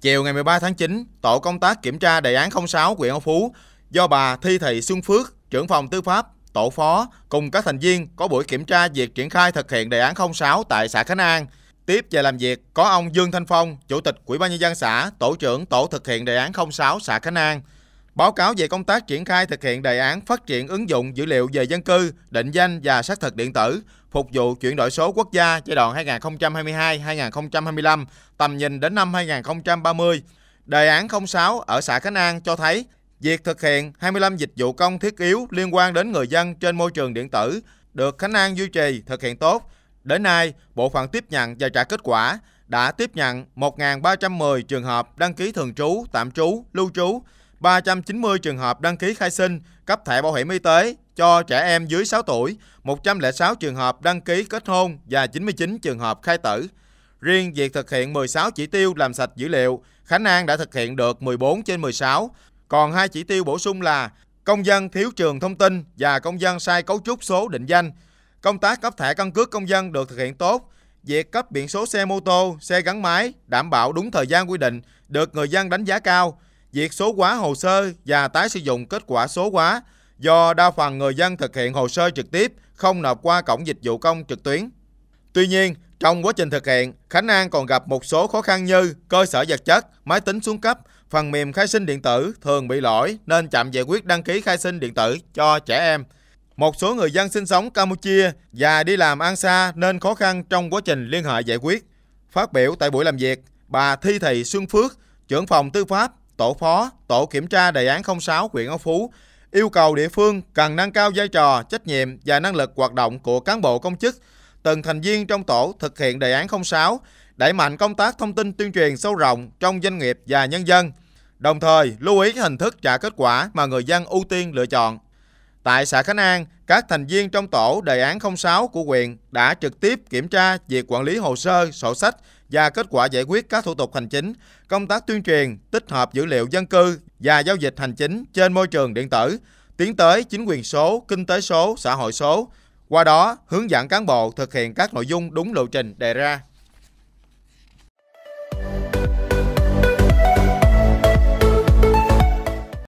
Chiều ngày 13 tháng 9, tổ công tác kiểm tra đề án 06 huyện An Phú do bà Thi Thị Xuân Phước, trưởng phòng tư pháp, tổ phó cùng các thành viên có buổi kiểm tra việc triển khai thực hiện đề án 06 tại xã Khánh An. Tiếp về làm việc có ông Dương Thanh Phong, Chủ tịch Ủy ban nhân dân xã, tổ trưởng tổ thực hiện đề án 06 xã Khánh An. Báo cáo về công tác triển khai thực hiện đề án phát triển ứng dụng dữ liệu về dân cư, định danh và xác thực điện tử, phục vụ chuyển đổi số quốc gia giai đoạn 2022-2025, tầm nhìn đến năm 2030. Đề án 06 ở xã Khánh An cho thấy việc thực hiện 25 dịch vụ công thiết yếu liên quan đến người dân trên môi trường điện tử được Khánh An duy trì thực hiện tốt. Đến nay, bộ phận tiếp nhận và trả kết quả đã tiếp nhận 1.310 trường hợp đăng ký thường trú, tạm trú, lưu trú, 390 trường hợp đăng ký khai sinh, cấp thẻ bảo hiểm y tế cho trẻ em dưới 6 tuổi, 106 trường hợp đăng ký kết hôn và 99 trường hợp khai tử. Riêng việc thực hiện 16 chỉ tiêu làm sạch dữ liệu, Khánh An đã thực hiện được 14 trên 16, còn hai chỉ tiêu bổ sung là công dân thiếu trường thông tin và công dân sai cấu trúc số định danh. Công tác cấp thẻ căn cước công dân được thực hiện tốt, việc cấp biển số xe mô tô, xe gắn máy đảm bảo đúng thời gian quy định được người dân đánh giá cao việc số hóa hồ sơ và tái sử dụng kết quả số hóa do đa phần người dân thực hiện hồ sơ trực tiếp không nộp qua cổng dịch vụ công trực tuyến. Tuy nhiên, trong quá trình thực hiện, Khánh An còn gặp một số khó khăn như cơ sở vật chất, máy tính xuống cấp, phần mềm khai sinh điện tử thường bị lỗi nên chậm giải quyết đăng ký khai sinh điện tử cho trẻ em. Một số người dân sinh sống Campuchia và đi làm ăn xa nên khó khăn trong quá trình liên hệ giải quyết. Phát biểu tại buổi làm việc, bà Thi Thị Xuân Phước, trưởng phòng tư pháp tổ phó, tổ kiểm tra đề án 06 huyện An Phú yêu cầu địa phương cần nâng cao vai trò, trách nhiệm và năng lực hoạt động của cán bộ công chức, từng thành viên trong tổ thực hiện đề án 06, đẩy mạnh công tác thông tin tuyên truyền sâu rộng trong doanh nghiệp và nhân dân. Đồng thời, lưu ý hình thức trả kết quả mà người dân ưu tiên lựa chọn. Tại xã Khánh An, các thành viên trong tổ đề án 06 của quyền đã trực tiếp kiểm tra việc quản lý hồ sơ, sổ sách và kết quả giải quyết các thủ tục hành chính, công tác tuyên truyền, tích hợp dữ liệu dân cư và giao dịch hành chính trên môi trường điện tử, tiến tới chính quyền số, kinh tế số, xã hội số, qua đó hướng dẫn cán bộ thực hiện các nội dung đúng lộ trình đề ra.